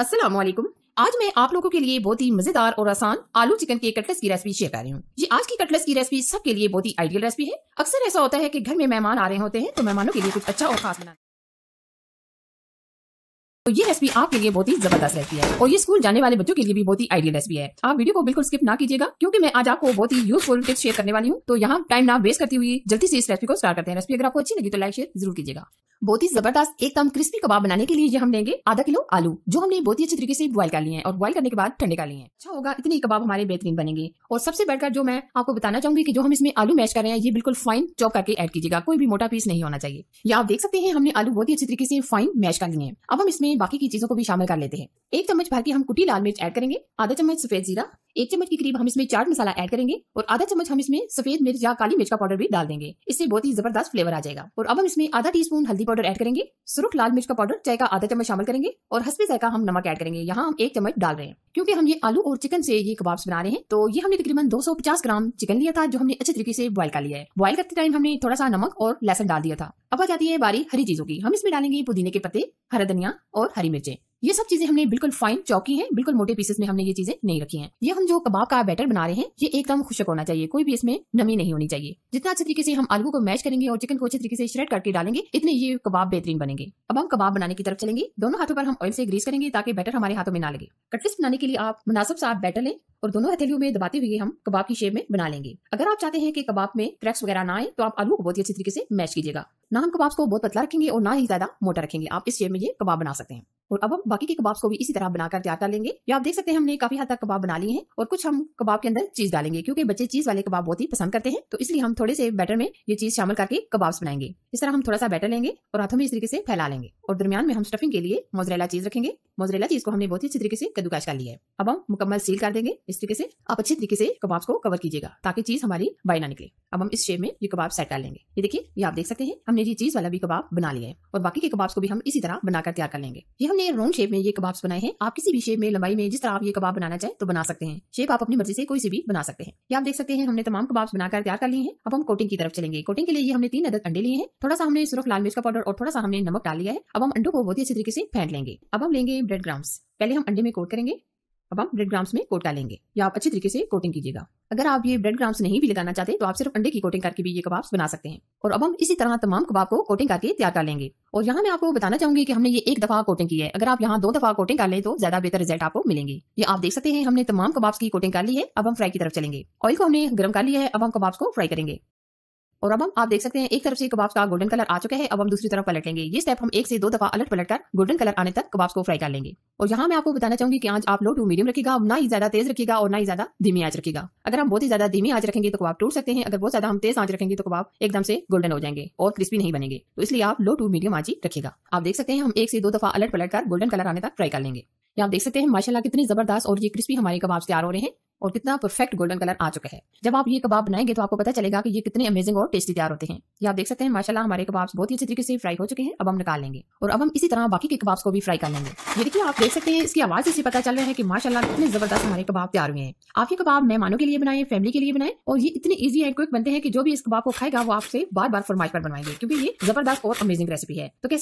अस्सलाम वालेकुम आज मैं आप लोगों के लिए बहुत ही मजेदार और आसान आलू चिकन के कटलेस की रेसिपी शेयर कर रही हूँ ये आज की कटलेस की रेसिपी सबके लिए बहुत ही आइडियल रेसिपी है अक्सर ऐसा होता है कि घर में मेहमान आ रहे होते हैं तो मेहमानों के लिए कुछ अच्छा और खास बनाना तो ये रेसिपी आपके लिए बहुत ही जबरदस्त रहती है और ये स्कूल जाने वाले बच्चों के लिए भी बहुत ही आइडियल रेसिपी है आप वीडियो को बिल्कुल स्किप ना कीजिएगा क्योंकि मैं आज आपको बहुत ही यूजफुल टिप्स शेयर करने वाली हूँ तो यहाँ टाइम ना वेस्ट करती हुई जल्दी से इस रेसिपी को स्टार्ट करते हैं रेसिपी अगर आपको अच्छी लगी तो लाइक शेयर जरूर कीजिएगा बहुत ही जबरदस्त एकदम क्रिस्पी कबाब बनाने के लिए ये हम लेंगे आधा किलो आलू जो हमने बहुत ही अच्छे तरीके से बॉइल कर लिए हैं और बॉइल करने के बाद ठंडे कर लिए हैं अच्छा होगा इतने कबाब हमारे बेहतरीन बनेंगे और सबसे बढ़कर जो मैं आपको बताना चाहूंगी कि जो हम इसमें आलू मैश कर रहे हैं ये बिल्कुल फाइन चॉप करके ऐड कीजिएगा कोई भी मोटा पीस नहीं होना चाहिए या आप देख सकते हैं हमने आलू बहुत ही अच्छी तरीके से फाइन मैश कर लिए अब हम इसमें हैं बाकी की चीजों को भी शामिल कर लेते हैं एक चम्मच भर के हम कुटी लाल मिर्च ऐड करेंगे आधा चम्मच सफेद जीरा एक चम्मच के करीब हम इसमें चाट मसाला ऐड करेंगे और आधा चम्मच हम इसमें सफेद मिर्च या काली मिर्च का पाउडर भी डाल देंगे इससे बहुत ही जबरदस्त फ्लेवर आ जाएगा और अब हम इसमें आधा टी स्पून हल्दी पाउडर एड करेंगे सुरख लाल मिर्च का पाउडर चाय का आधा चम्मच शामिल करेंगे और हंसपे का हम नमक एड करेंगे यहाँ हम एक चम्मच डाल रहे हैं क्योंकि हम ये आलू और चिकन से ये कबाब्स बना रहे हैं तो ये हमने तकरीबन 250 ग्राम चिकन लिया था जो हमने अच्छे तरीके से बॉयल कर लिया है बॉयल करते टाइम हमने थोड़ा सा नमक और लहसन डाल दिया था अब आ जाती है बारी हरी चीजों की हम इसमें डालेंगे पुदीने के पत्ते हरा धनिया और हरी मिर्चें ये सब चीजें हमने बिल्कुल फाइन चौकी है बिल्कुल मोटे पीसेस में हमने ये चीजें नहीं रखी है ये हम जो कबाब का बैटर बना रहे हैं ये एकदम खुशक होना चाहिए कोई भी इसमें नमी नहीं होनी चाहिए जितना अच्छे तरीके से हम आलू को मैश करेंगे और चिकन को अच्छे तरीके से श्रेड करके डालेंगे इतने ये कबाब बेहतरीन बनेंगे अब हम कबाब बनाने की तरफ चलेंगे दोनों हाथों पर हम ऑयल से ग्रीस करेंगे ताकि बैटर हमारे हाथों में ना लगे कटलिस बनाने के लिए आप मुनासब सा बैटर लें और दोनों हथेलियों में दबाते हुए हम कबाब की शेप में बना लेंगे अगर आप चाहते हैं कि कबाब में क्रैक्स वगैरह ना आए तो आप आलू को बहुत ही अच्छी तरीके से मैश कीजिएगा ना हम कबाब को बहुत पतला रखेंगे और ना ही ज्यादा मोटा रखेंगे आप इस शेप में ये कबाब बना सकते हैं और अब हम बाकी के कबाब को भी इसी तरह बनाकर तैयार कर लेंगे या आप देख सकते हैं हमने काफी हद तक कबाब बना लिए हैं और कुछ हम कबाब के अंदर चीज डालेंगे क्योंकि बच्चे चीज वाले कबाब बहुत ही पसंद करते हैं तो इसलिए हम थोड़े से बैटर में ये चीज शामिल करके कबाब बनाएंगे इस तरह हम थोड़ा सा बैटर लेंगे और हाथों में इस तरीके से फैला लेंगे और दरमियान में हम स्टफिंग के लिए मोजरेला चीज रखेंगे मोजरेला चीज को हमने बहुत ही अच्छी तरीके से कद्दूकाश कर लिया है अब हम मुकम्मल सील कर देंगे इस तरीके से आप अच्छे तरीके से कबाब को कवर कीजिएगा ताकि चीज हमारी बाई ना निकले अब हम इस शेप में ये कबाब सेट कर लेंगे ये देखिए ये आप देख सकते हैं हमने ये चीज वाला भी कबाब बना लिया है और बाकी के कबाब को भी हम इसी तरह बनाकर तैयार कर लेंगे ये हमने मैंने राउंड शेप में ये कबाब्स बनाए हैं आप किसी भी शेप में लंबाई में जिस तरह आप ये कबाब बनाना चाहें तो बना सकते हैं शेप आप अपनी मर्जी से कोई से भी बना सकते हैं ये आप देख सकते हैं हमने तमाम कबाब बनाकर तैयार कर लिए हैं अब हम कोटिंग की तरफ चलेंगे कोटिंग के लिए हमने तीन अदर अंडे लिए हैं थोड़ा सा हमने सुरख लाल मिर्च का पाउडर और थोड़ा सा हमने नमक डाल लिया है अब हम अंडो को बहुत ही अच्छे तरीके से फेंट लेंगे अब हम लेंगे ब्रेड ग्राम्स पहले हम अंडे में कोट करेंगे अब हम ब्रेड ग्राम्स में कोट डालेंगे या आप अच्छी तरीके से कोटिंग कीजिएगा अगर आप ये ब्रेड ग्राम्स नहीं भी लगाना चाहते तो आप सिर्फ अंडे की कोटिंग करके भी ये कबाब बना सकते हैं और अब हम इसी तरह तमाम कबाब को कोटिंग करके तैयार कर लेंगे और यहाँ मैं आपको बताना चाहूंगी कि हमने ये एक दफा कोटिंग की है अगर आप यहाँ दो दफा कोटिंग कर लें तो ज्यादा बेहतर रिजल्ट आपको मिलेंगे ये आप देख सकते हैं हमने तमाम कबाब की कोटिंग कर ली है अब हम फ्राई की तरफ चलेंगे ऑयल को हमने गर्म कर लिया है अब हम कबाब को फ्राई करेंगे और अब हम आप देख सकते हैं एक तरफ से कबाब का गोल्डन कलर आ चुका है अब हम दूसरी तरफ पलट लेंगे ये स्टेप हम एक से दो दफा अलट पलट कर गोल्डन कलर आने तक कबाब को फ्राई कर लेंगे और यहाँ मैं आपको बताना चाहूंगी कि आज आप लो टू मीडियम रखेगा ना ही ज्यादा तेज रखेगा और ना ही ज्यादा धीमी आज रखेगा अगर हम बहुत ही ज्यादा धीमी आज रखेंगे तो कबाब टूट सकते हैं अगर बहुत ज्यादा हम तेज आज रखेंगे तो कबाब एकदम से गोल्डन हो जाएंगे और क्रिस्पी नहीं बनेंगे तो इसलिए आप लो टू मीडियम आंच ही रखेगा आप देख सकते हैं हम एक से दो दफा अलट पलट कर गोल्डन कलर आने तक फ्राई कर लेंगे आप देख सकते हैं माशाला कितनी जबरदस्त और ये क्रिस्पी हमारे कबाब तैयार हो रहे हैं और कितना परफेक्ट गोल्डन कलर आ चुका है जब आप ये कबाब बनाएंगे तो आपको पता चलेगा कि ये कितने अमेजिंग और टेस्टी तैयार होते हैं ये आप देख सकते हैं माशाल्लाह हमारे कबाब्स बहुत ही अच्छे तरीके से फ्राई हो चुके हैं अब हम निकाल लेंगे और अब हम इसी तरह बाकी के कबाब्स को भी फ्राई कर लेंगे ये देखिए आप देख सकते हैं इसकी आवाज से पता चल रहा है कि माशाला कितने जबरदस्त हमारे कबाब तैयार हुए हैं आपके कबाब मेहमानों के लिए बनाए फैमिली के लिए बनाए और ये इतने ईजी एंड क्विक बनते हैं कि जो भी इस कबाब को खाएगा वो आपसे बार बार फरमाइश पर बनाएंगे क्योंकि ये जबरदस्त और अमेजिंग रेसिपी है तो कैसे